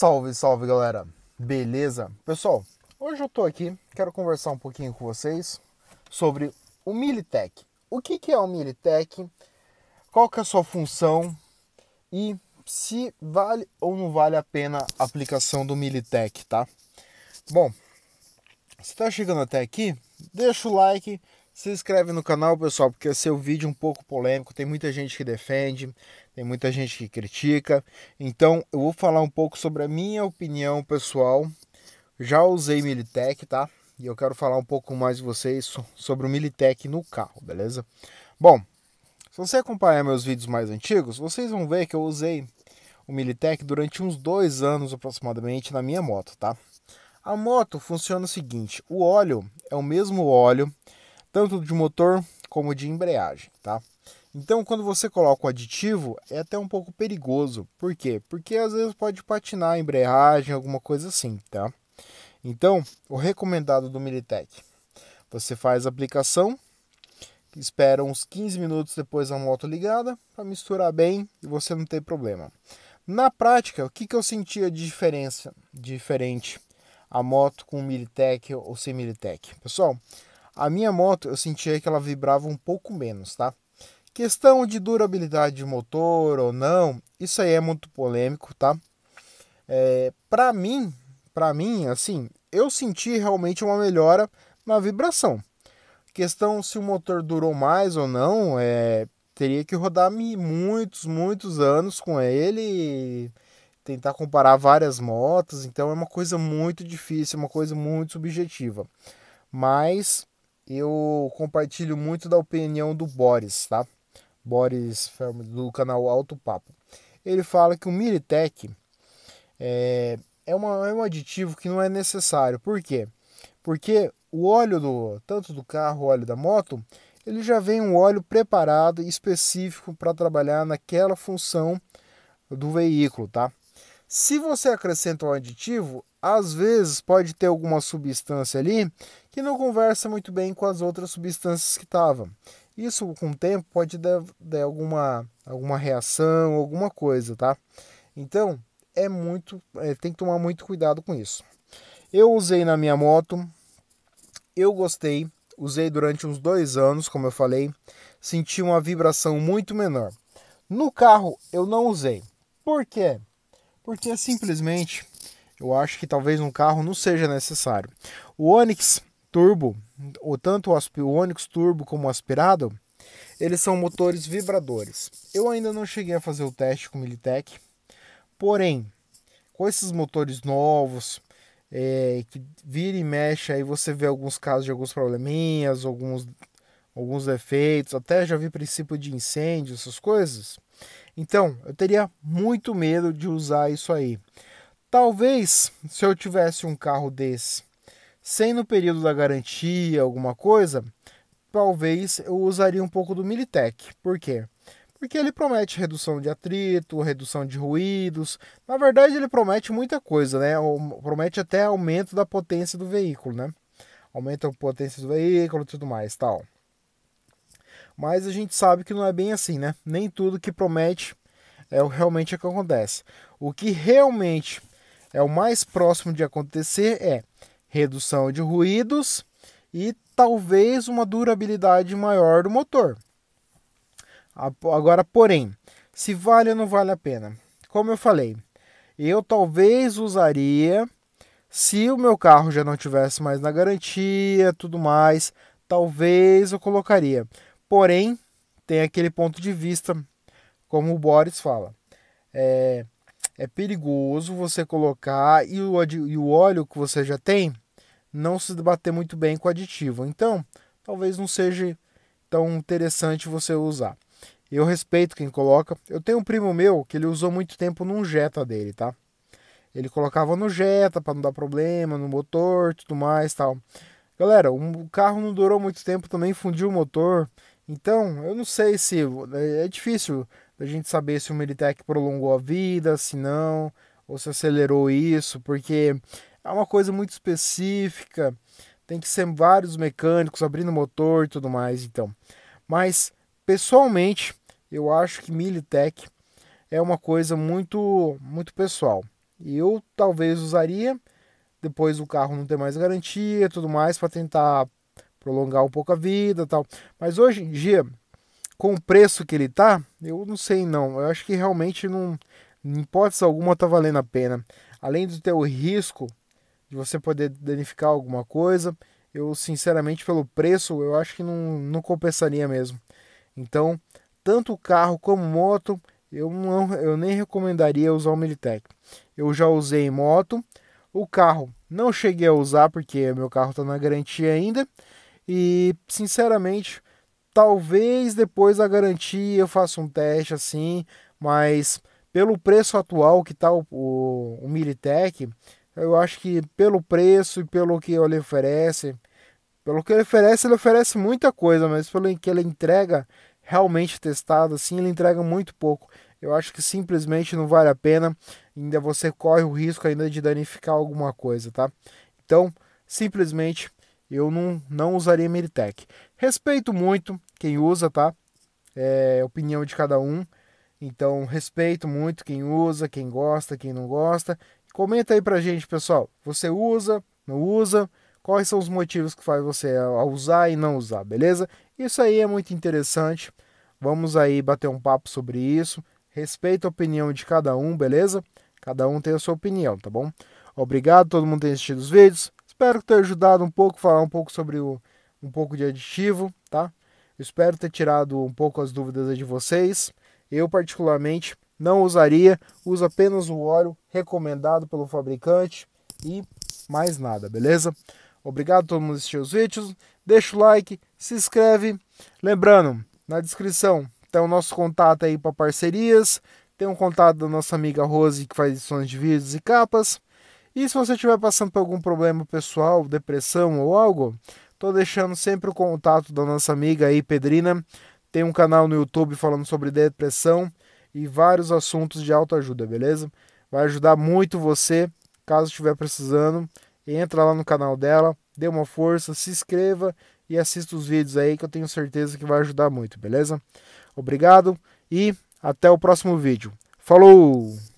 Salve, salve galera, beleza? Pessoal, hoje eu tô aqui, quero conversar um pouquinho com vocês sobre o Militech. O que, que é o Militech? Qual que é a sua função? E se vale ou não vale a pena a aplicação do Militech, tá? Bom, se tá chegando até aqui, deixa o like, se inscreve no canal, pessoal, porque esse é um vídeo um pouco polêmico. Tem muita gente que defende, tem muita gente que critica. Então, eu vou falar um pouco sobre a minha opinião, pessoal. Já usei Militech, tá? E eu quero falar um pouco mais de vocês sobre o Militech no carro, beleza? Bom, se você acompanhar meus vídeos mais antigos, vocês vão ver que eu usei o Militech durante uns dois anos aproximadamente na minha moto, tá? A moto funciona o seguinte, o óleo é o mesmo óleo tanto de motor como de embreagem, tá? Então, quando você coloca o aditivo, é até um pouco perigoso. Por quê? Porque às vezes pode patinar a embreagem, alguma coisa assim, tá? Então, o recomendado do Militec, você faz a aplicação, espera uns 15 minutos depois da moto ligada para misturar bem e você não tem problema. Na prática, o que, que eu sentia de diferença, diferente a moto com Militec ou sem Militec? Pessoal, a minha moto eu sentia que ela vibrava um pouco menos, tá? Questão de durabilidade de motor ou não, isso aí é muito polêmico, tá? É, para mim, para mim, assim, eu senti realmente uma melhora na vibração. Questão se o motor durou mais ou não, é, teria que rodar me muitos, muitos anos com ele tentar comparar várias motos, então é uma coisa muito difícil, uma coisa muito subjetiva. Mas eu compartilho muito da opinião do Boris, tá? Boris do canal Alto Papo. Ele fala que o Miritec é, é, uma, é um aditivo que não é necessário. Por quê? Porque o óleo do tanto do carro, óleo da moto, ele já vem um óleo preparado específico para trabalhar naquela função do veículo, tá? Se você acrescenta um aditivo, às vezes pode ter alguma substância ali que não conversa muito bem com as outras substâncias que estavam. Isso com o tempo pode dar, dar alguma, alguma reação, alguma coisa, tá? Então é muito, é, tem que tomar muito cuidado com isso. Eu usei na minha moto, eu gostei, usei durante uns dois anos, como eu falei, senti uma vibração muito menor. No carro eu não usei. Por quê? Porque simplesmente eu acho que talvez um carro não seja necessário. O Onix Turbo, ou tanto o, o Onix Turbo como o aspirado, eles são motores vibradores. Eu ainda não cheguei a fazer o teste com o Militech, porém, com esses motores novos, é, que vira e mexe, aí você vê alguns casos de alguns probleminhas, alguns, alguns defeitos, até já vi princípio de incêndio, essas coisas. Então, eu teria muito medo de usar isso aí. Talvez se eu tivesse um carro desse, sem no período da garantia, alguma coisa, talvez eu usaria um pouco do Militech. Por quê? Porque ele promete redução de atrito, redução de ruídos. Na verdade, ele promete muita coisa, né? Promete até aumento da potência do veículo, né? Aumenta a potência do veículo e tudo mais, tal. Mas a gente sabe que não é bem assim, né? Nem tudo que promete é realmente é o que acontece. O que realmente é o mais próximo de acontecer é redução de ruídos e talvez uma durabilidade maior do motor. Agora, porém, se vale ou não vale a pena? Como eu falei, eu talvez usaria se o meu carro já não tivesse mais na garantia, tudo mais, talvez eu colocaria. Porém, tem aquele ponto de vista, como o Boris fala. É, é perigoso você colocar e o, e o óleo que você já tem não se debater muito bem com o aditivo. Então, talvez não seja tão interessante você usar. Eu respeito quem coloca. Eu tenho um primo meu que ele usou muito tempo num Jetta dele, tá? Ele colocava no Jetta para não dar problema no motor, tudo mais, tal. Galera, o carro não durou muito tempo, também fundiu o motor. Então, eu não sei se é difícil da gente saber se o Militech prolongou a vida, se não, ou se acelerou isso, porque é uma coisa muito específica, tem que ser vários mecânicos abrindo motor e tudo mais, então. Mas, pessoalmente, eu acho que Militech é uma coisa muito, muito pessoal. E eu talvez usaria, depois o carro não ter mais garantia tudo mais, para tentar prolongar um pouco a vida tal. Mas hoje em dia, com o preço que ele tá, eu não sei não. Eu acho que realmente não, em hipótese alguma tá valendo a pena. Além do ter o risco de você poder danificar alguma coisa, eu sinceramente pelo preço eu acho que não, não compensaria mesmo. Então, tanto carro como moto, eu não eu nem recomendaria usar o Militech. Eu já usei moto, o carro não cheguei a usar porque meu carro está na garantia ainda. E sinceramente, Talvez depois da garantia eu faça um teste assim, mas pelo preço atual que está o, o, o Militech, eu acho que pelo preço e pelo que ele oferece, pelo que ele oferece, ele oferece muita coisa, mas pelo que ele entrega realmente testado assim, ele entrega muito pouco. Eu acho que simplesmente não vale a pena, ainda você corre o risco ainda de danificar alguma coisa, tá? Então, simplesmente eu não, não usaria Militech. Respeito muito, quem usa, tá? É opinião de cada um. Então, respeito muito quem usa, quem gosta, quem não gosta. Comenta aí pra gente, pessoal. Você usa, não usa? Quais são os motivos que faz você a usar e não usar, beleza? Isso aí é muito interessante. Vamos aí bater um papo sobre isso. Respeito a opinião de cada um, beleza? Cada um tem a sua opinião, tá bom? Obrigado todo mundo que tem assistido os vídeos. Espero ter ajudado um pouco, falar um pouco sobre o, um pouco de aditivo, tá? Espero ter tirado um pouco as dúvidas de vocês. Eu, particularmente, não usaria, uso apenas o óleo recomendado pelo fabricante e mais nada, beleza? Obrigado a todo mundo que assistiu os vídeos, deixa o like, se inscreve. Lembrando, na descrição tem o nosso contato aí para parcerias, tem um contato da nossa amiga Rose que faz edições de vídeos e capas. E se você estiver passando por algum problema pessoal, depressão ou algo, Tô deixando sempre o contato da nossa amiga aí, Pedrina. Tem um canal no YouTube falando sobre depressão e vários assuntos de autoajuda, beleza? Vai ajudar muito você, caso estiver precisando. Entra lá no canal dela, dê uma força, se inscreva e assista os vídeos aí que eu tenho certeza que vai ajudar muito, beleza? Obrigado e até o próximo vídeo. Falou!